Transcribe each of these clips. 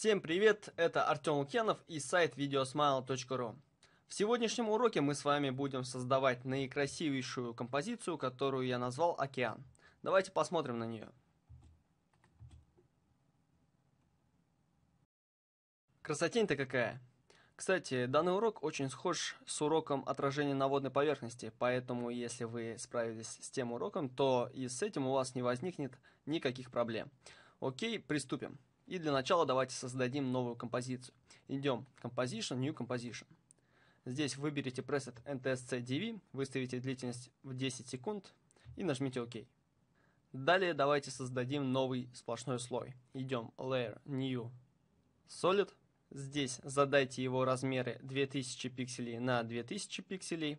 Всем привет, это Артем Лукьянов и сайт videosmile.ru. В сегодняшнем уроке мы с вами будем создавать наикрасивейшую композицию, которую я назвал «Океан». Давайте посмотрим на нее. Красотень-то какая! Кстати, данный урок очень схож с уроком отражения на водной поверхности, поэтому если вы справились с тем уроком, то и с этим у вас не возникнет никаких проблем. Окей, приступим. И для начала давайте создадим новую композицию. Идем Composition, New Composition. Здесь выберите пресет NTSC-DV, выставите длительность в 10 секунд и нажмите ОК. Далее давайте создадим новый сплошной слой. Идем Layer, New, Solid. Здесь задайте его размеры 2000 пикселей на 2000 пикселей.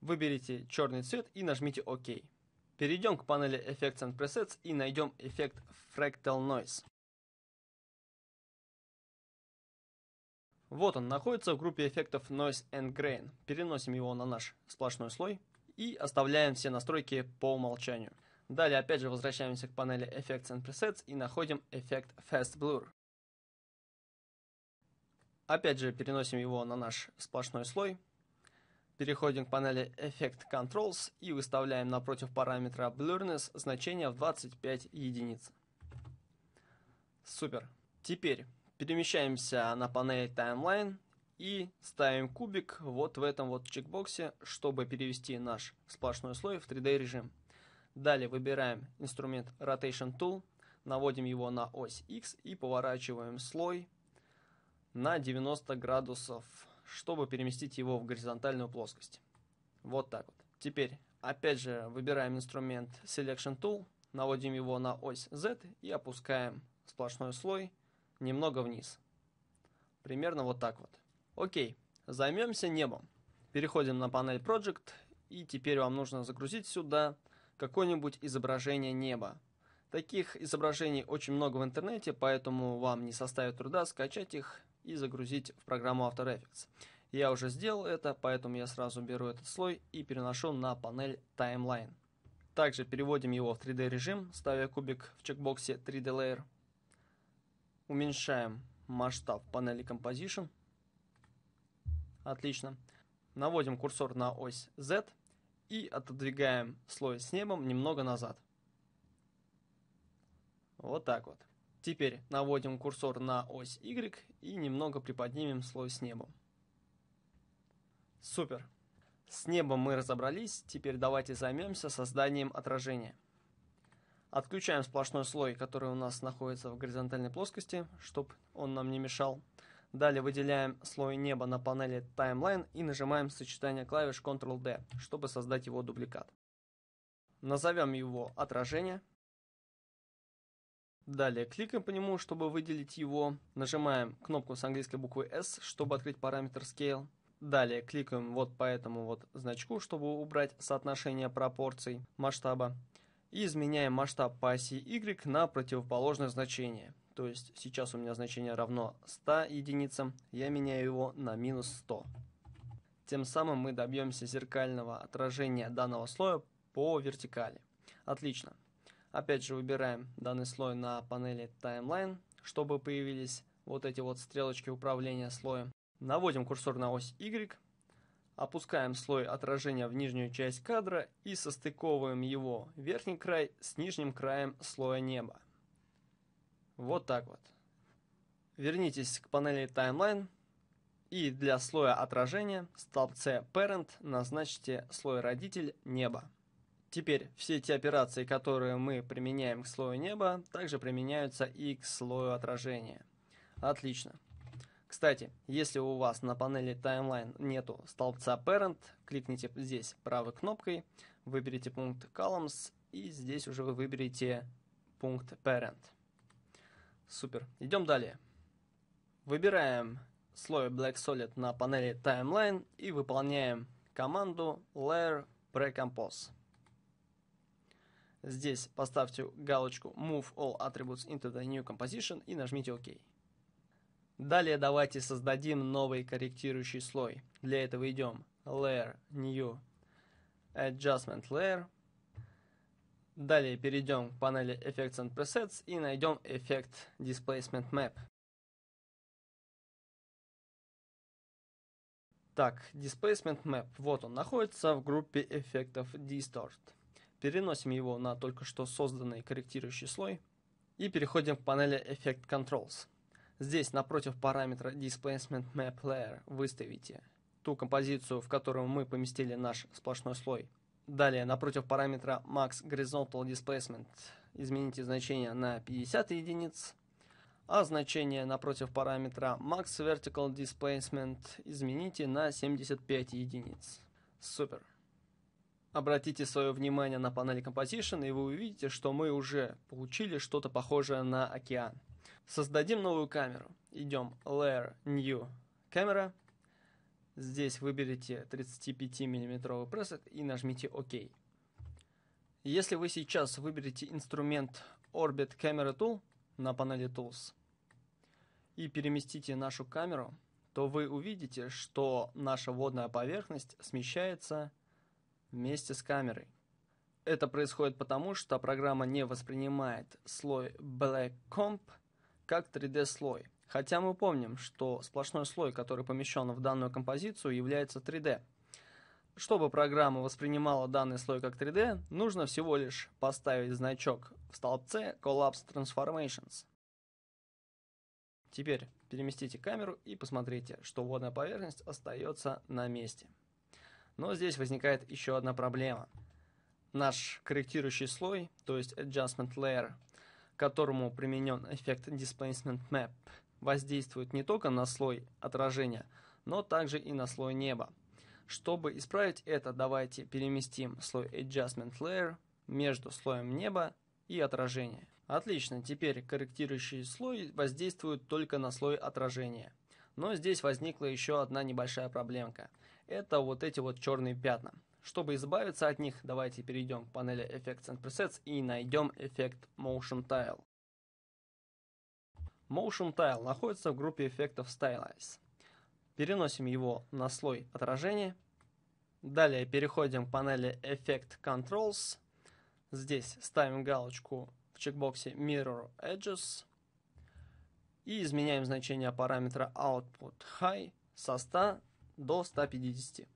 Выберите черный цвет и нажмите ОК. Перейдем к панели Effects and Presets и найдем эффект Fractal Noise. Вот он, находится в группе эффектов Noise and Grain. Переносим его на наш сплошной слой и оставляем все настройки по умолчанию. Далее опять же возвращаемся к панели Effects and Presets и находим эффект Fast Blur. Опять же переносим его на наш сплошной слой. Переходим к панели Effect Controls и выставляем напротив параметра Blurriness значение в 25 единиц. Супер. Теперь Перемещаемся на панель Timeline и ставим кубик вот в этом вот чекбоксе, чтобы перевести наш сплошной слой в 3D режим. Далее выбираем инструмент Rotation Tool, наводим его на ось X и поворачиваем слой на 90 градусов, чтобы переместить его в горизонтальную плоскость. Вот так вот. Теперь опять же выбираем инструмент Selection Tool, наводим его на ось Z и опускаем сплошной слой немного вниз. Примерно вот так вот. Окей, займемся небом. Переходим на панель Project, и теперь вам нужно загрузить сюда какое-нибудь изображение неба. Таких изображений очень много в интернете, поэтому вам не составит труда скачать их и загрузить в программу After Effects. Я уже сделал это, поэтому я сразу беру этот слой и переношу на панель Timeline. Также переводим его в 3D режим, ставя кубик в чекбоксе 3D Layer. Уменьшаем масштаб панели Composition. Отлично. Наводим курсор на ось Z и отодвигаем слой с небом немного назад. Вот так вот. Теперь наводим курсор на ось Y и немного приподнимем слой с небом. Супер! С небом мы разобрались, теперь давайте займемся созданием отражения. Отключаем сплошной слой, который у нас находится в горизонтальной плоскости, чтобы он нам не мешал. Далее выделяем слой неба на панели Timeline и нажимаем сочетание клавиш Ctrl-D, чтобы создать его дубликат. Назовем его отражение. Далее кликаем по нему, чтобы выделить его. Нажимаем кнопку с английской буквы S, чтобы открыть параметр Scale. Далее кликаем вот по этому вот значку, чтобы убрать соотношение пропорций масштаба и изменяем масштаб по оси Y на противоположное значение. То есть сейчас у меня значение равно 100 единицам, я меняю его на минус 100. Тем самым мы добьемся зеркального отражения данного слоя по вертикали. Отлично. Опять же выбираем данный слой на панели Timeline, чтобы появились вот эти вот стрелочки управления слоем. Наводим курсор на ось Y Опускаем слой отражения в нижнюю часть кадра и состыковываем его верхний край с нижним краем слоя неба. Вот так вот. Вернитесь к панели Timeline и для слоя отражения в столбце Parent назначите слой Родитель Небо. Теперь все эти операции, которые мы применяем к слою неба, также применяются и к слою отражения. Отлично. Кстати, если у вас на панели Timeline нету столбца Parent, кликните здесь правой кнопкой, выберите пункт Columns и здесь уже вы выберете пункт Parent. Супер. Идем далее. Выбираем слой Black Solid на панели Timeline и выполняем команду Layer Precompose. Здесь поставьте галочку Move all attributes into the new composition и нажмите OK. Далее давайте создадим новый корректирующий слой. Для этого идем Layer, New, Adjustment Layer. Далее перейдем к панели Effects and Presets и найдем эффект Displacement Map. Так, Displacement Map, вот он, находится в группе эффектов Distort. Переносим его на только что созданный корректирующий слой и переходим к панели Effect Controls. Здесь напротив параметра Displacement Map Layer выставите ту композицию, в которую мы поместили наш сплошной слой. Далее, напротив параметра Max Horizontal Displacement измените значение на 50 единиц, а значение напротив параметра Max Vertical Displacement измените на 75 единиц. Супер! Обратите свое внимание на панель Composition, и вы увидите, что мы уже получили что-то похожее на океан. Создадим новую камеру. Идем Layer New Camera. Здесь выберите 35 миллиметровый пресет и нажмите ОК. Если вы сейчас выберете инструмент Orbit Camera Tool на панели Tools и переместите нашу камеру, то вы увидите, что наша водная поверхность смещается вместе с камерой. Это происходит потому, что программа не воспринимает слой Black Comp – как 3D-слой. Хотя мы помним, что сплошной слой, который помещен в данную композицию, является 3D. Чтобы программа воспринимала данный слой как 3D, нужно всего лишь поставить значок в столбце Collapse Transformations. Теперь переместите камеру и посмотрите, что водная поверхность остается на месте. Но здесь возникает еще одна проблема. Наш корректирующий слой, то есть Adjustment Layer, которому применен эффект Displacement Map, воздействует не только на слой отражения, но также и на слой неба. Чтобы исправить это, давайте переместим слой Adjustment Layer между слоем неба и отражения. Отлично, теперь корректирующий слой воздействует только на слой отражения. Но здесь возникла еще одна небольшая проблемка. Это вот эти вот черные пятна. Чтобы избавиться от них, давайте перейдем к панели Effects and Presets и найдем эффект Motion Tile. Motion Tile находится в группе эффектов Stylize. Переносим его на слой отражения. Далее переходим к панели Effect Controls. Здесь ставим галочку в чекбоксе Mirror Edges. И изменяем значение параметра Output High со 100 до 150.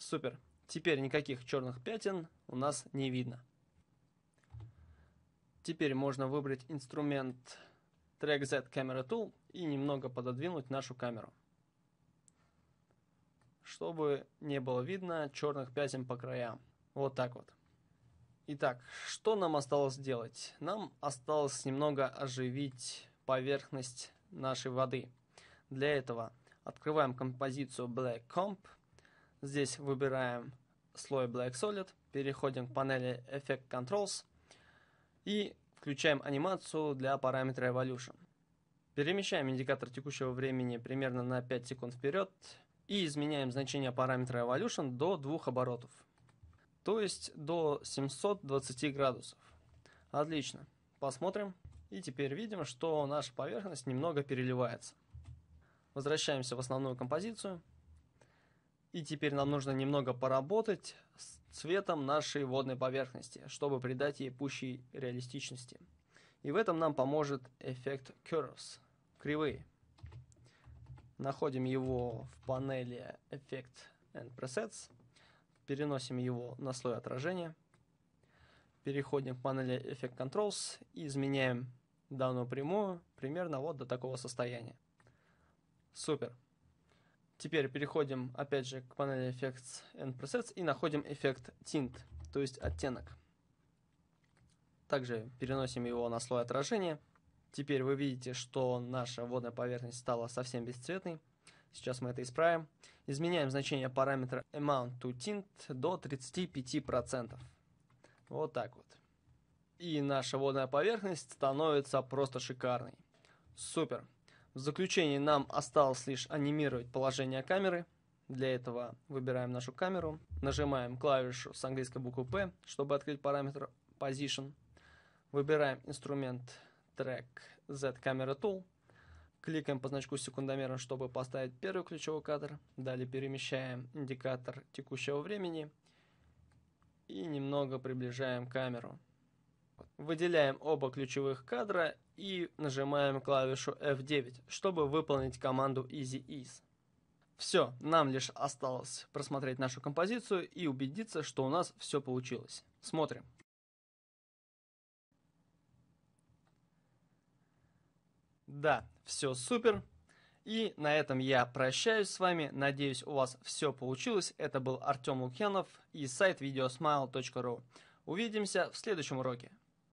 Супер. Теперь никаких черных пятен у нас не видно. Теперь можно выбрать инструмент Track Z Camera Tool и немного пододвинуть нашу камеру. Чтобы не было видно черных пятен по краям. Вот так вот. Итак, что нам осталось сделать? Нам осталось немного оживить поверхность нашей воды. Для этого открываем композицию Black Comp – Здесь выбираем слой Black Solid, переходим к панели Effect Controls и включаем анимацию для параметра Evolution. Перемещаем индикатор текущего времени примерно на 5 секунд вперед и изменяем значение параметра Evolution до 2 оборотов, то есть до 720 градусов. Отлично, посмотрим. И теперь видим, что наша поверхность немного переливается. Возвращаемся в основную композицию – и теперь нам нужно немного поработать с цветом нашей водной поверхности, чтобы придать ей пущей реалистичности. И в этом нам поможет эффект Curves, кривые. Находим его в панели Effect and Presets, переносим его на слой отражения, переходим к панели Effect Controls и изменяем данную прямую примерно вот до такого состояния. Супер! Теперь переходим опять же к панели Effects and Presets и находим эффект Tint, то есть оттенок. Также переносим его на слой отражения. Теперь вы видите, что наша водная поверхность стала совсем бесцветной. Сейчас мы это исправим. Изменяем значение параметра amount to tint до 35%. Вот так вот. И наша водная поверхность становится просто шикарной. Супер! В заключении нам осталось лишь анимировать положение камеры. Для этого выбираем нашу камеру, нажимаем клавишу с английской буквы P, чтобы открыть параметр Position. Выбираем инструмент Track Z Camera Tool. Кликаем по значку секундомера, чтобы поставить первый ключевой кадр. Далее перемещаем индикатор текущего времени и немного приближаем камеру. Выделяем оба ключевых кадра и нажимаем клавишу F9, чтобы выполнить команду Easy Ease. Все, нам лишь осталось просмотреть нашу композицию и убедиться, что у нас все получилось. Смотрим. Да, все супер. И на этом я прощаюсь с вами. Надеюсь, у вас все получилось. Это был Артем Лукьянов и сайт videosmile.ru. Увидимся в следующем уроке.